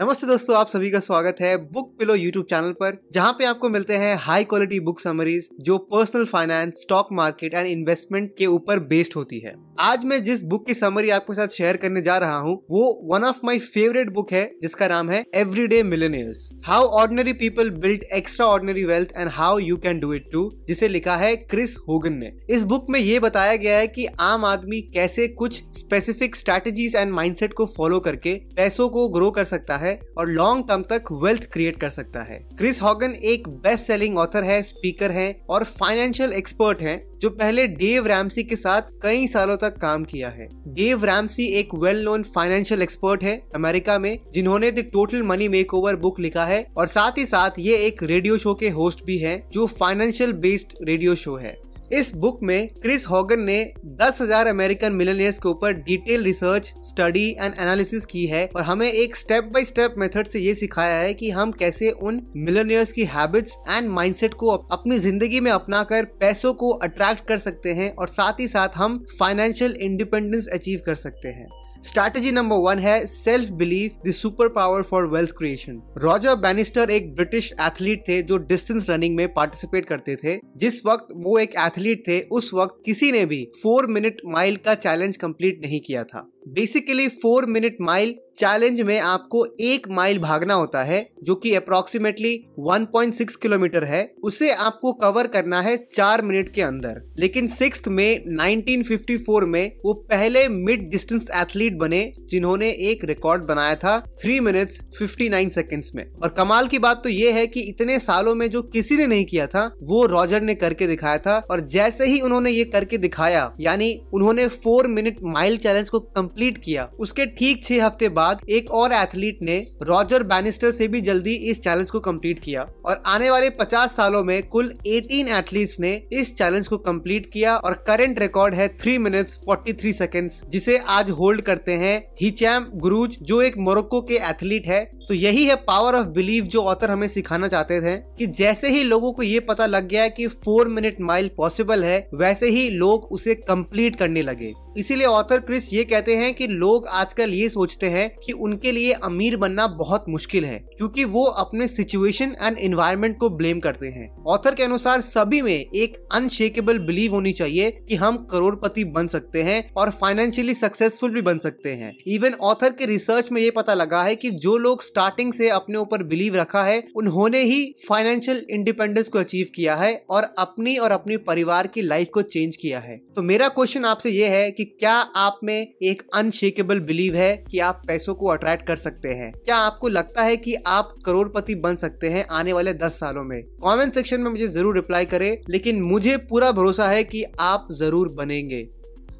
नमस्ते दोस्तों आप सभी का स्वागत है बुक पिलो यूट्यूब चैनल पर जहां पे आपको मिलते हैं हाई क्वालिटी बुक समरीज जो personal finance stock market and investment के ऊपर बेस्ड होती है आज मैं जिस बुक की समरी आपके साथ शेयर करने जा रहा हूं वो one of my favourite book है जिसका नाम है every day how ordinary people build extraordinary wealth and how you can do it too जिसे लिखा है क्रिस होगन ने इस बुक में ये बताया गया है की आम आदमी कैसे कुछ स्पेसिफिक स्ट्रेटेजीज एंड माइंडसेट को फॉलो करके पैसों को ग्रो कर सकता है है और लॉन्ग टर्म तक वेल्थ क्रिएट कर सकता है क्रिस हॉगन एक बेस्ट सेलिंग ऑथर है स्पीकर है और फाइनेंशियल एक्सपर्ट है जो पहले डेव रैमसी के साथ कई सालों तक काम किया है डेव रैमसी एक वेल नोन फाइनेंशियल एक्सपर्ट है अमेरिका में जिन्होंने the total money makeover book लिखा है और साथ ही साथ ये एक रेडियो शो के होस्ट भी हैं जो फाइनेंशियल बेस्ड रेडियो शो है इस बुक में क्रिस हॉगन ने 10,000 अमेरिकन मिलेनियर्स के ऊपर detail research study and analysis की है और हमें एक स्टेप बाय स्टेप मेथड से ये सिखाया है कि हम कैसे उन मिलेनियर्स की हैबिट्स एंड माइंडसेट को अपनी जिंदगी में अपनाकर पैसों को अट्रैक्ट कर सकते हैं और साथ ही साथ हम फाइनेंशियल इंडिपेंडेंस अचीव कर सकते हैं स्ट्रैटेजी नंबर वन है self believe the super power for wealth creation Roger Bannister एक ब्रिटिश एथलीट थे जो डिस्टेंस रनिंग में पार्टिसिपेट करते थे जिस वक्त वो एक एथलीट थे उस वक्त किसी ने भी फोर मिनट माइल का चैलेंज कंप्लीट नहीं किया था basically four minute mile challenge में आपको एक माइल भागना होता है जो कि अप्रोक्सीमेटली 1.6 किलोमीटर है उसे आपको कवर करना है चार मिनट के अंदर लेकिन सिक्स में 1954 में वो पहले मिड डिस्टेंस एथलीट बने जिन्होंने एक रिकॉर्ड बनाया था थ्री मिनट्स 59 सेकेंड में और कमाल की बात तो ये है कि इतने सालों में जो किसी ने नहीं किया था वो रॉजर ने करके दिखाया था और जैसे ही उन्होंने ये करके दिखाया यानी उन्होंने फोर मिनट माइल चैलेंज को कंप्लीट किया उसके ठीक छह हफ्ते बाद एक और एथलीट ने रॉजर बैनिस्टर से भी जल्दी इस चैलेंज को कंप्लीट किया और आने वाले 50 सालों में कुल 18 एथलीट्स ने इस चैलेंज को कंप्लीट किया और करंट रिकॉर्ड है 3 मिनट्स 43 थ्री जिसे आज होल्ड करते हैं हिचैम गुरुज जो एक मोरक्को के एथलीट है तो यही है पावर ऑफ बिलीव जो ऑथर हमें सिखाना चाहते थे कि जैसे ही लोगों को ये पता लग गया कि फोर मिनट माइल पॉसिबल है वैसे ही लोग उसे कंप्लीट करने लगे इसीलिए ऑथर क्रिस ये कहते हैं हैं कि लोग आजकल ये सोचते हैं कि उनके लिए अमीर बनना बहुत मुश्किल है क्योंकि वो अपने सिचुएशन एंड एनवायरमेंट को ब्लेम करते हैं ऑथर के अनुसार सभी में एक अनशेकेबल बिलीव होनी चाहिए कि हम करोड़पति बन सकते हैं और फाइनेंशियली सक्सेसफुल भी बन सकते हैं इवन ऑथर के रिसर्च में ये पता लगा है कि जो लोग स्टार्टिंग से अपने ऊपर बिलीव रखा है उन्होंने ही फाइनेंशियल इंडिपेंडेंस को अचीव किया है और अपनी और अपने परिवार की लाइफ को चेंज किया है तो मेरा क्वेश्चन आपसे ये है कि क्या आप में एक अनशेकेबल बिलीव है कि आप पैसों को अट्रैक्ट कर सकते हैं क्या आपको लगता है कि आप करोड़पति बन सकते हैं आने वाले दस सालों में कमेंट सेक्शन में मुझे जरूर रिप्लाई करें लेकिन मुझे पूरा भरोसा है कि आप जरूर बनेंगे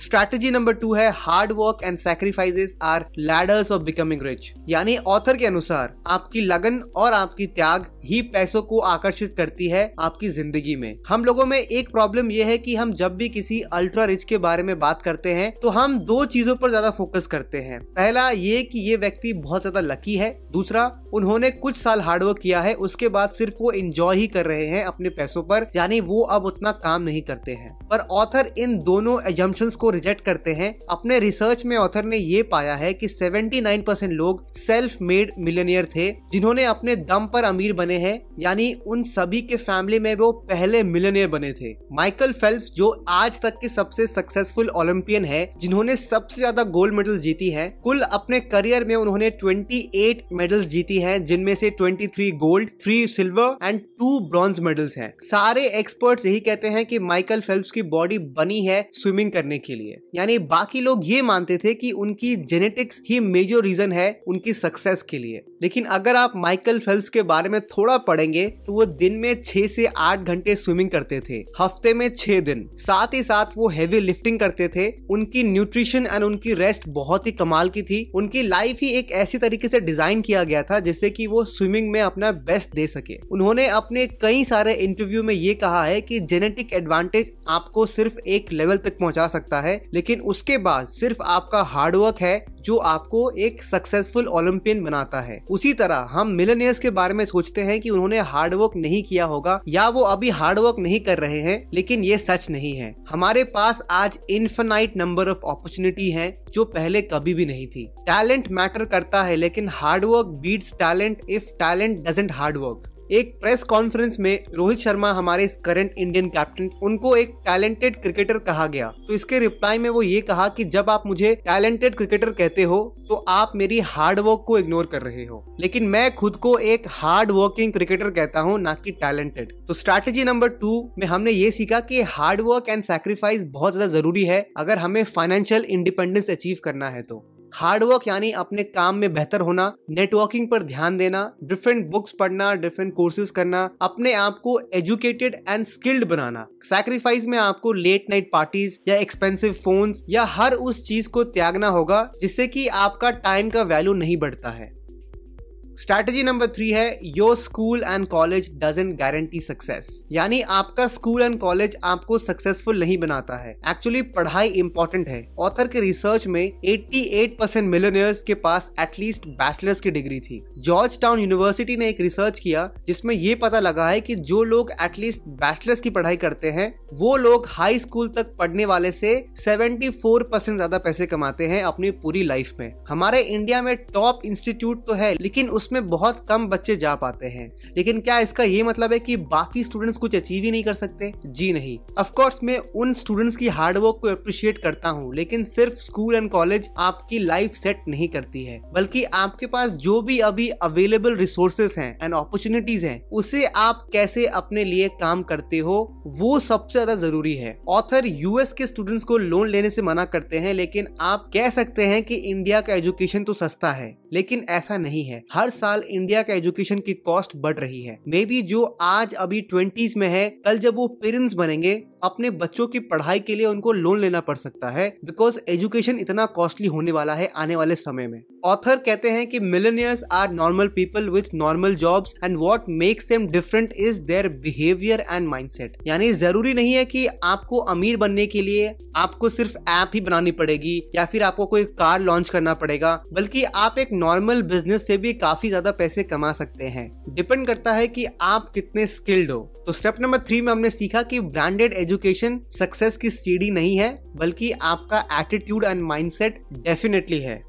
स्ट्रैटेजी नंबर टू है hard work and sacrifices are ladders of becoming rich यानी ऑथर के अनुसार आपकी लगन और आपकी त्याग ही पैसों को आकर्षित करती है आपकी जिंदगी में हम लोगों में एक प्रॉब्लम यह है कि हम जब भी किसी अल्ट्रा रिच के बारे में बात करते हैं तो हम दो चीजों पर ज्यादा फोकस करते हैं पहला ये कि ये व्यक्ति बहुत ज्यादा लकी है दूसरा उन्होंने कुछ साल हार्डवर्क किया है उसके बाद सिर्फ वो इंजॉय ही कर रहे हैं अपने पैसों पर यानी वो अब उतना काम नहीं करते हैं पर ऑथर इन दोनों एजम्पन्स को को रिजेक्ट करते हैं अपने रिसर्च में ऑथर ने ये पाया है कि 79% लोग सेल्फ मेड मिलियनियर थे जिन्होंने अपने दम पर अमीर बने हैं यानी उन सभी के फैमिली में वो पहले मिलियनियर बने थे माइकल फेल्प्स जो आज तक के सबसे सक्सेसफुल ओलंपियन है जिन्होंने सबसे ज्यादा गोल्ड मेडल जीती है कुल अपने करियर में उन्होंने ट्वेंटी मेडल्स जीती है जिनमें से twenty gold three silver and two bronze medals हैं सारे एक्सपर्ट्स यही कहते हैं कि माइकल फेल्प की बॉडी बनी है स्विमिंग करने के के लिए यानी बाकी लोग ये मानते थे कि उनकी जेनेटिक्स ही मेजर रीजन है उनकी सक्सेस के लिए लेकिन अगर आप माइकल फेल्स के बारे में थोड़ा पढ़ेंगे तो वो दिन में छह से आठ घंटे स्विमिंग करते थे हफ्ते में छह दिन साथ ही साथ वो हैवी लिफ्टिंग करते थे उनकी न्यूट्रिशन एंड उनकी रेस्ट बहुत ही कमाल की थी उनकी लाइफ ही एक ऐसी तरीके से डिजाइन किया गया था जिससे कि वो स्विमिंग में अपना बेस्ट दे सके उन्होंने अपने कई सारे इंटरव्यू में ये कहा है कि जेनेटिक एडवांटेज आपको सिर्फ एक लेवल तक पहुंचा सकता है है लेकिन उसके बाद सिर्फ आपका हार्डवर्क है जो आपको एक सक्सेसफुल ओलंपियन बनाता है उसी तरह हम मिलनियर्स के बारे में सोचते हैं कि उन्होंने हार्डवर्क नहीं किया होगा या वो अभी हार्डवर्क नहीं कर रहे हैं लेकिन ये सच नहीं है हमारे पास आज इन्फेनाइट नंबर ऑफ अपॉर्चुनिटी है जो पहले कभी भी नहीं थी टैलेंट मैटर करता है लेकिन hard work beats talent if talent doesn't hard work एक प्रेस कॉन्फ्रेंस में रोहित शर्मा हमारे इस करंट इंडियन कैप्टन उनको एक टैलेंटेड क्रिकेटर कहा गया तो इसके रिप्लाई में वो ये कहा कि जब आप मुझे टैलेंटेड क्रिकेटर कहते हो तो आप मेरी हार्ड वर्क को इग्नोर कर रहे हो लेकिन मैं खुद को एक हार्ड वर्किंग क्रिकेटर कहता हूँ ना कि टैलेंटेड तो स्ट्रैटेजी नंबर टू में हमने ये सीखा की हार्ड वर्क एंड सेक्रीफाइस बहुत ज्यादा जरूरी है अगर हमें फाइनेंशियल इंडिपेंडेंस अचीव करना है तो हार्डवर्क यानी अपने काम में बेहतर होना नेटवर्किंग पर ध्यान देना डिफरेंट बुक्स पढ़ना डिफरेंट कोर्सेज करना अपने आप को एजुकेटेड एंड स्किल्ड बनाना सैक्रिफाइस में आपको लेट नाइट पार्टीज या एक्सपेंसिव फोन या हर उस चीज को त्यागना होगा जिससे कि आपका टाइम का वैल्यू नहीं बढ़ता है स्ट्रैटेजी नंबर थ्री है your school and college doesn't guarantee success यानी आपका स्कूल एंड कॉलेज आपको सक्सेसफुल नहीं बनाता है एक्चुअली पढ़ाई इंपॉर्टेंट है ऑथर के रिसर्च में 88 परसेंट मिलियनियर्स के पास एटलीस्ट बैचलर्स की डिग्री थी जॉर्ज टाउन यूनिवर्सिटी ने एक रिसर्च किया जिसमें ये पता लगा है की जो लोग एटलीस्ट बैचलर्स की पढ़ाई करते हैं वो लोग हाई स्कूल तक पढ़ने वाले से सेवेंटी ज्यादा पैसे कमाते हैं अपनी पूरी लाइफ में हमारे इंडिया में टॉप इंस्टीट्यूट तो है लेकिन उस उसमें बहुत कम बच्चे जा पाते हैं लेकिन क्या इसका ये मतलब है कि बाकी स्टूडेंट्स कुछ अचीव ही नहीं कर सकते जी नहीं अफकोर्स मैं उन स्टूडेंट्स की हार्डवर्क को अप्रिशिएट करता हूँ लेकिन सिर्फ स्कूल एंड कॉलेज आपकी लाइफ सेट नहीं करती है बल्कि आपके पास जो भी अभी अवेलेबल रिसोर्सेस हैं एंड अपॉर्चुनिटीज हैं उसे आप कैसे अपने लिए काम करते हो वो सबसे ज्यादा जरूरी है ऑथर यूएस के स्टूडेंट्स को लोन लेने से मना करते हैं लेकिन आप कह सकते हैं कि इंडिया का एजुकेशन तो सस्ता है लेकिन ऐसा नहीं है हर साल इंडिया का एजुकेशन की कॉस्ट बढ़ रही है मे बी जो आज अभी ट्वेंटीज में है कल जब वो पेरेंट्स बनेंगे अपने बच्चों की पढ़ाई के लिए उनको लोन लेना पड़ सकता है बिकॉज एजुकेशन इतना कॉस्टली होने वाला है आने वाले समय में ऑथर कहते हैं कि millionaires are normal people with normal jobs and what makes them different is their behaviour and mindset यानी जरूरी नहीं है कि आपको अमीर बनने के लिए आपको सिर्फ ऐप ही बनानी पड़ेगी या फिर आपको कोई कार लॉन्च करना पड़ेगा बल्कि आप एक नॉर्मल बिजनेस से भी काफी काफी ज्यादा पैसे कमा सकते हैं डिपेंड करता है कि आप कितने स्किल्ड हो तो स्टेप नंबर थ्री में हमने सीखा कि ब्रांडेड एजुकेशन सक्सेस की सीढ़ी नहीं है बल्कि आपका एटीट्यूड एंड माइंडसेट डेफिनेटली है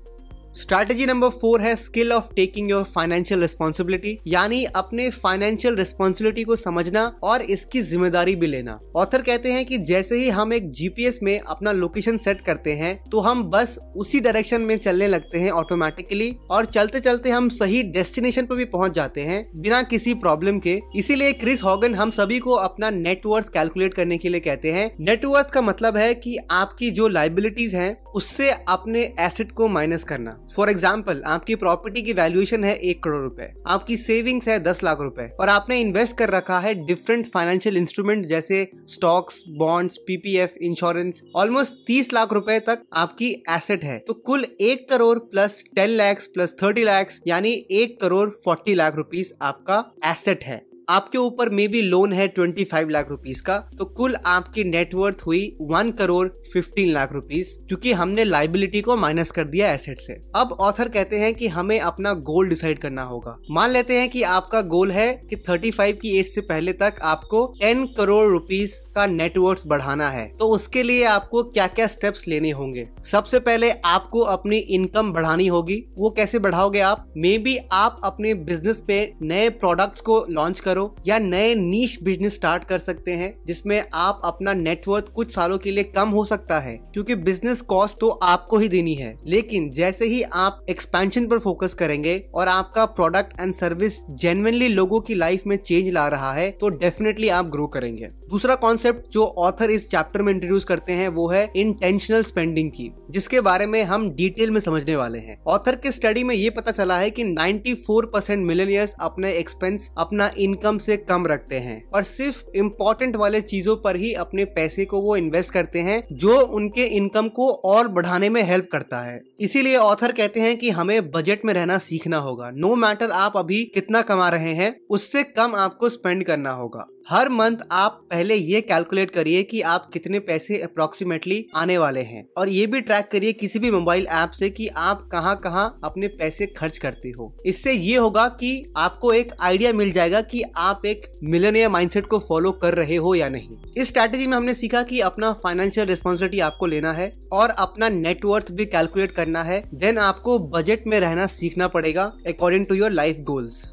स्ट्रैटेजी नंबर फोर है skill of taking your financial responsibility यानी अपने फाइनेंशियल रिस्पॉन्सिबिलिटी को समझना और इसकी जिम्मेदारी भी लेना ऑथर कहते हैं कि जैसे ही हम एक जीपीएस में अपना लोकेशन सेट करते हैं तो हम बस उसी डायरेक्शन में चलने लगते हैं ऑटोमेटिकली और चलते चलते हम सही डेस्टिनेशन पर भी पहुंच जाते हैं बिना किसी प्रॉब्लम के इसीलिए क्रिस हॉगन हम सभी को अपना नेटवर्थ कैलकुलेट करने के लिए कहते हैं नेटवर्थ का मतलब है कि आपकी जो लाइबिलिटीज हैं उससे अपने एसेट को माइनस करना फॉर एग्जाम्पल आपकी प्रॉपर्टी की वैल्यूएशन है एक करोड़ रुपए आपकी सेविंग्स है दस लाख रुपए और आपने इन्वेस्ट कर रखा है डिफरेंट फाइनेंशियल इंस्ट्रूमेंट जैसे stocks bonds PPF insurance almost तीस लाख रुपए तक आपकी एसेट है तो कुल एक crore plus ten lakhs plus thirty lakhs यानी एक करोड़ फोर्टी लाख रुपीज आपका एसेट है आपके ऊपर मे बी लोन है ट्वेंटी फाइव लाख रुपीज का तो कुल आपकी नेटवर्थ हुई one crore fifteen lakh rupees क्योंकि हमने लाइबिलिटी को माइनस कर दिया एसेट से अब ऑथर कहते हैं कि हमें अपना गोल डिसाइड करना होगा मान लेते हैं कि आपका गोल है कि फाइव की एज से पहले तक आपको टेन करोड़ रुपीज का नेटवर्थ बढ़ाना है तो उसके लिए आपको क्या क्या स्टेप्स लेने होंगे सबसे पहले आपको अपनी इनकम बढ़ानी होगी वो कैसे बढ़ाओगे आप मे बी आप अपने बिजनेस पे नए प्रोडक्ट्स को लॉन्च कर करो या नए नीच बिजनेस स्टार्ट कर सकते हैं जिसमें आप अपना नेटवर्थ कुछ सालों के लिए कम हो सकता है क्योंकि बिजनेस कॉस्ट तो आपको ही देनी है लेकिन जैसे ही आप एक्सपेंशन पर फोकस करेंगे और आपका प्रोडक्ट एंड सर्विस जेनुअनली लोगों की लाइफ में चेंज ला रहा है तो डेफिनेटली आप ग्रो करेंगे दूसरा कॉन्सेप्ट जो ऑथर इस चैप्टर में इंट्रोड्यूस करते हैं वो है इंटेंशनल स्पेंडिंग की जिसके बारे में हम डिटेल में समझने वाले हैं ऑथर के स्टडी में ये पता चला है कि 94 परसेंट मिलेनियर्स अपने एक्सपेंस अपना इनकम से कम रखते हैं और सिर्फ इम्पोर्टेंट वाले चीजों पर ही अपने पैसे को वो इन्वेस्ट करते हैं जो उनके इनकम को और बढ़ाने में हेल्प करता है इसीलिए ऑथर कहते हैं कि हमें बजट में रहना सीखना होगा नो no मैटर आप अभी कितना कमा रहे हैं उससे कम आपको स्पेंड करना होगा हर मंथ आप पहले ये कैलकुलेट करिए कि आप कितने पैसे अप्रोक्सीमेटली आने वाले हैं और ये भी ट्रैक करिए किसी भी मोबाइल ऐप से कि आप कहाँ कहाँ अपने पैसे खर्च करते हो इससे ये होगा कि आपको एक आइडिया मिल जाएगा कि आप एक मिलनियर माइंडसेट को फॉलो कर रहे हो या नहीं इस स्ट्रैटेजी में हमने सीखा कि अपना फाइनेंशियल रिस्पॉन्सिबिलिटी आपको लेना है और अपना नेटवर्थ भी कैलकुलेट करना है देन आपको बजट में रहना सीखना पड़ेगा according to your life goals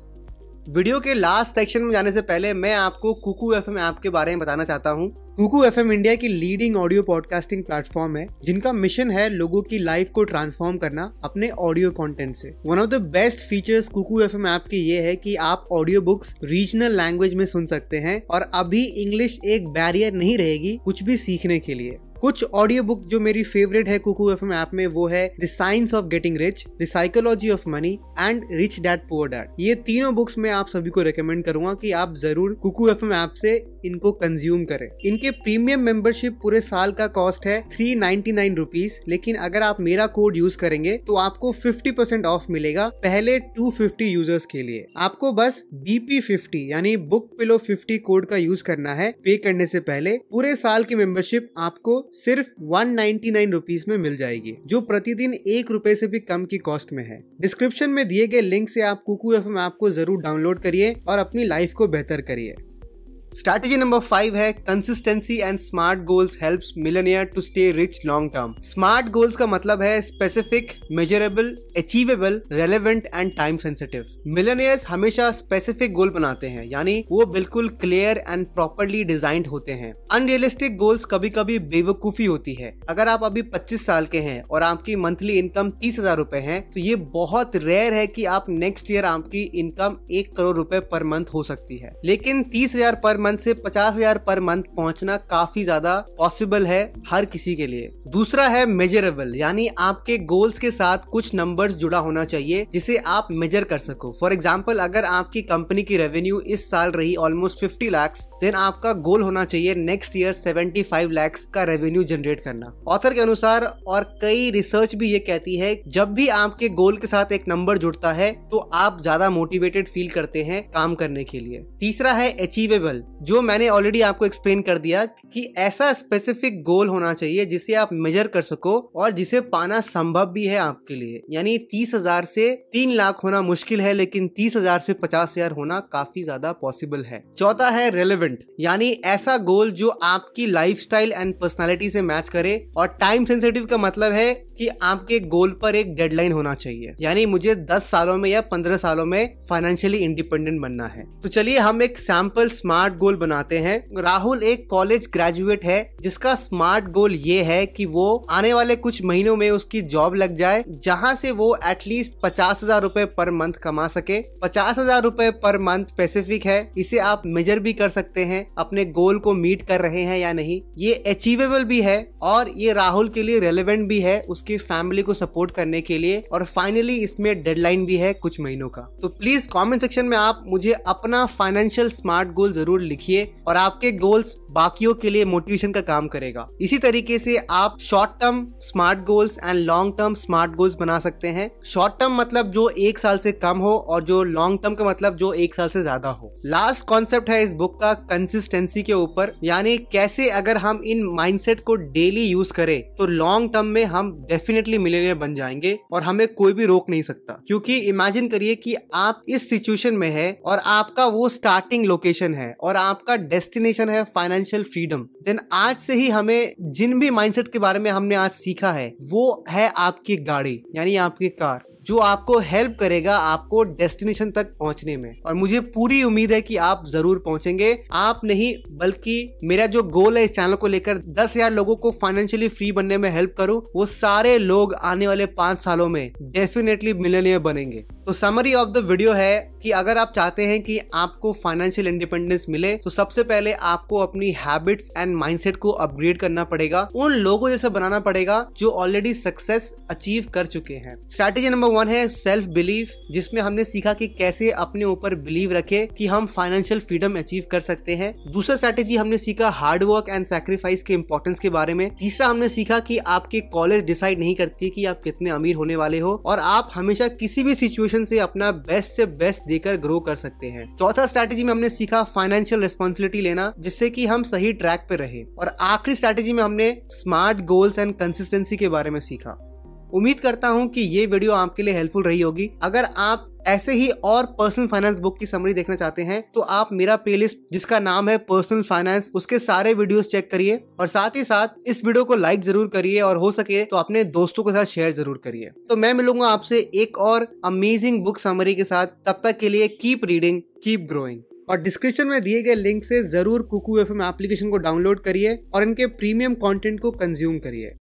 video के लास्ट सेक्शन में जाने से पहले मैं आपको कुकू एफ एम ऐप के बारे में बताना चाहता हूँ कुकू एफ एम इंडिया की लीडिंग ऑडियो पॉडकास्टिंग प्लेटफॉर्म है जिनका मिशन है लोगों की लाइफ को ट्रांसफॉर्म करना अपने ऑडियो कंटेंट से one of the best features Kuku F M app के ये है कि आप ऑडियो बुक्स रीजनल लैंग्वेज में सुन सकते हैं और अभी इंग्लिश एक बैरियर नहीं रहेगी कुछ भी सीखने के लिए कुछ ऑडियो बुक जो मेरी फेवरेट है कुकू एफ ऐप में वो है the science of getting rich the psychology of money and rich dad poor dad ये तीनों बुक्स मैं आप सभी को रेकमेंड करूंगा कि आप जरूर कुकू एफ ऐप से इनको कंज्यूम करें इनके प्रीमियम मेंबरशिप पूरे साल का कॉस्ट है थ्री नाइनटी नाइन रुपीज लेकिन अगर आप मेरा कोड यूज करेंगे तो आपको फिफ्टी परसेंट ऑफ मिलेगा पहले टू फिफ्टी यूजर्स के लिए आपको बस बीपी फिफ्टी यानी बुक पिलो फिफ्टी कोड का यूज करना है पे करने से पहले पूरे साल की मेंबरशिप आपको सिर्फ वन नाइन्टी में मिल जाएगी जो प्रतिदिन एक रुपए से भी कम की कॉस्ट में है डिस्क्रिप्शन में दिए गए लिंक से आप कुकू एफ ऐप को जरूर डाउनलोड करिए और अपनी लाइफ को बेहतर करिए स्ट्रैटेजी नंबर फाइव है consistency and smart goals helps millionaire to stay rich long term smart goals का मतलब है specific measurable achievable relevant and time sensitive millionaires हमेशा स्पेसिफिक गोल बनाते हैं यानी वो बिल्कुल क्लियर एंड प्रॉपरली डिजाइंड होते हैं अनरियलिस्टिक गोल्स कभी कभी बेवकूफी होती है अगर आप अभी पच्चीस साल के हैं और आपकी मंथली इनकम तीस हजार रूपए है तो ये बहुत रेयर है की आप नेक्स्ट ईयर आपकी इनकम एक करोड़ रुपए पर मंथ हो सकती है लेकिन तीस हजार पर मंथ से पचास हजार पर मंथ पहुंचना काफी ज्यादा पॉसिबल है हर किसी के लिए दूसरा है मेजरेबल यानी आपके गोल्स के साथ कुछ नंबर्स जुड़ा होना चाहिए जिसे आप मेजर कर सको फॉर एग्जाम्पल अगर आपकी कंपनी की रेवेन्यू इस साल रही ऑलमोस्ट फिफ्टी लैक्स देन आपका गोल होना चाहिए next year seventy five lakhs का रेवेन्यू जनरेट करना ऑथर के अनुसार और कई रिसर्च भी ये कहती है जब भी आपके गोल के साथ एक नंबर जुड़ता है तो आप ज्यादा मोटिवेटेड फील करते हैं काम करने के लिए तीसरा है अचीवेबल जो मैंने ऑलरेडी आपको एक्सप्लेन कर दिया कि ऐसा स्पेसिफिक गोल होना चाहिए जिसे आप मेजर कर सको और जिसे पाना संभव भी है आपके लिए यानी तीस हजार से तीन लाख होना मुश्किल है लेकिन तीस हजार से पचास हजार होना काफी ज्यादा पॉसिबल है चौथा है रेलिवेंट यानी ऐसा गोल जो आपकी लाइफ एंड पर्सनैलिटी से मैच करे और टाइम सेंसिटिव का मतलब है कि आपके गोल पर एक डेडलाइन होना चाहिए यानी मुझे 10 सालों में या 15 सालों में फाइनेंशियली इंडिपेंडेंट बनना है तो चलिए हम एक सैंपल स्मार्ट गोल गोल बनाते हैं राहुल एक कॉलेज ग्रेजुएट है जिसका स्मार्ट गोल ये है कि वो आने वाले कुछ महीनों में उसकी जॉब लग जाए जहाँ से वो एटलीस्ट पचास हजार रूपए पर मंथ कमा सके पचास हजार रूपए पर मंथ स्पेसिफिक है इसे आप मेजर भी कर सकते हैं अपने गोल को मीट कर रहे हैं या नहीं ये अचीवेबल भी है और ये राहुल के लिए रेलिवेंट भी है उसकी फैमिली को सपोर्ट करने के लिए और फाइनली इसमें डेडलाइन भी है कुछ महीनों का तो प्लीज कॉमेंट सेक्शन में आप मुझे अपना फाइनेंशियल स्मार्ट गोल जरूर लिखे लिखिए और आपके गोल्स बाकियों के लिए मोटिवेशन का काम करेगा इसी तरीके से आप short term smart goals and long term smart goals बना सकते हैं शॉर्ट टर्म मतलब जो एक साल से कम हो और जो लॉन्ग टर्म का मतलब जो एक साल से ज्यादा हो लास्ट कॉन्सेप्ट है इस बुक का कंसिस्टेंसी के ऊपर यानी कैसे अगर हम इन माइंडसेट को डेली यूज करें तो लॉन्ग टर्म में हम डेफिनेटली मिलेनियर बन जाएंगे और हमें कोई भी रोक नहीं सकता क्योंकि इमेजिन करिए कि आप इस सिचुएशन में है और आपका वो स्टार्टिंग लोकेशन है और आपका डेस्टिनेशन है फाइनेंशियल फ्रीडम देन आज से ही हमें जिन भी माइंडसेट के बारे में हमने आज सीखा है वो है आपकी गाड़ी यानी आपकी कार जो आपको हेल्प करेगा आपको डेस्टिनेशन तक पहुंचने में और मुझे पूरी उम्मीद है कि आप जरूर पहुंचेंगे आप नहीं बल्कि मेरा जो गोल है इस चैनल को लेकर दस हजार लोगों को फाइनेंशियली फ्री बनने में हेल्प करूं वो सारे लोग आने वाले पांच सालों में डेफिनेटली मिलनियर बनेंगे तो समरी ऑफ द वीडियो है कि अगर आप चाहते हैं कि आपको फाइनेंशियल इंडिपेंडेंस मिले तो सबसे पहले आपको अपनी हैबिट्स एंड माइंडसेट को अपग्रेड करना पड़ेगा उन लोगों जैसे बनाना पड़ेगा जो ऑलरेडी सक्सेस अचीव कर चुके हैं स्ट्रैटेजी नंबर वन है सेल्फ बिलीव जिसमें हमने सीखा कि कैसे अपने ऊपर बिलीव रखे कि हम फाइनेंशियल फ्रीडम अचीव कर सकते हैं दूसरा स्ट्रेटेजी हमने सीखा हार्ड वर्क एंड सेक्रीफाइस के इम्पोर्टेंस के बारे में तीसरा हमने सीखा कि आपके कॉलेज डिसाइड नहीं करती कि आप कितने अमीर होने वाले हो और आप हमेशा किसी भी सिचुएशन से अपना बेस्ट से बेस्ट देकर ग्रो कर सकते हैं चौथा स्ट्रेटेजी में हमने सीखा फाइनेंशियल रिस्पॉन्सिबिलिटी लेना जिससे की हम सही ट्रैक पे रहे और आखिरी स्ट्रेटेजी में हमने स्मार्ट गोल्स एंड कंसिस्टेंसी के बारे में सीखा उम्मीद करता हूँ कि ये वीडियो आपके लिए हेल्पफुल रही होगी अगर आप ऐसे ही और पर्सनल फाइनेंस बुक की समरी देखना चाहते हैं तो आप मेरा प्लेलिस्ट जिसका नाम है पर्सनल फाइनेंस उसके सारे वीडियोस चेक करिए और साथ ही साथ इस वीडियो को लाइक जरूर करिए और हो सके तो अपने दोस्तों के साथ शेयर जरूर करिए तो मैं मिलूंगा आपसे एक और अमेजिंग बुक समरी के साथ तब तक के लिए कीप रीडिंग कीप ग्रोइंग और डिस्क्रिप्शन में दिए गए लिंक से जरूर कुकू एफ एप्लीकेशन को डाउनलोड करिए और इनके प्रीमियम कंटेंट को कंज्यूम करिए